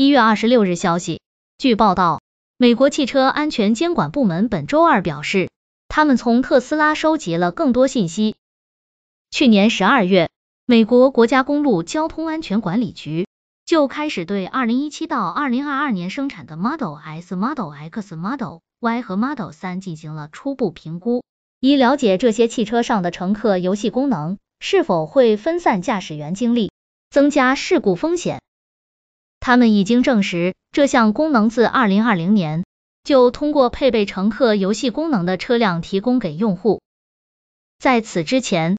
一月二十六日，消息。据报道，美国汽车安全监管部门本周二表示，他们从特斯拉收集了更多信息。去年十二月，美国国家公路交通安全管理局就开始对二零一七到二零二二年生产的 Model S、Model X、Model Y 和 Model 三进行了初步评估，以了解这些汽车上的乘客游戏功能是否会分散驾驶员精力，增加事故风险。他们已经证实，这项功能自2020年就通过配备乘客游戏功能的车辆提供给用户。在此之前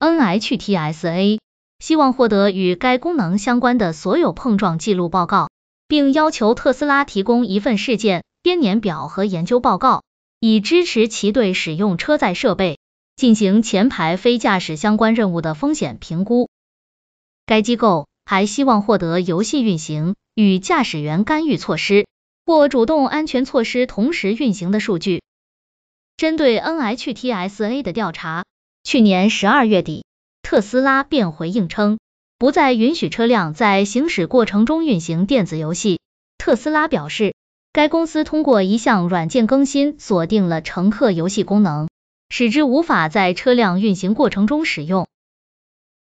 ，NHTSA 希望获得与该功能相关的所有碰撞记录报告，并要求特斯拉提供一份事件编年表和研究报告，以支持其对使用车载设备进行前排非驾驶相关任务的风险评估。该机构。还希望获得游戏运行与驾驶员干预措施或主动安全措施同时运行的数据。针对 NHTSA 的调查，去年十二月底，特斯拉便回应称，不再允许车辆在行驶过程中运行电子游戏。特斯拉表示，该公司通过一项软件更新锁定了乘客游戏功能，使之无法在车辆运行过程中使用。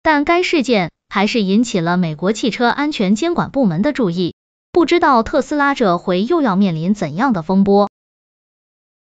但该事件。还是引起了美国汽车安全监管部门的注意，不知道特斯拉这回又要面临怎样的风波。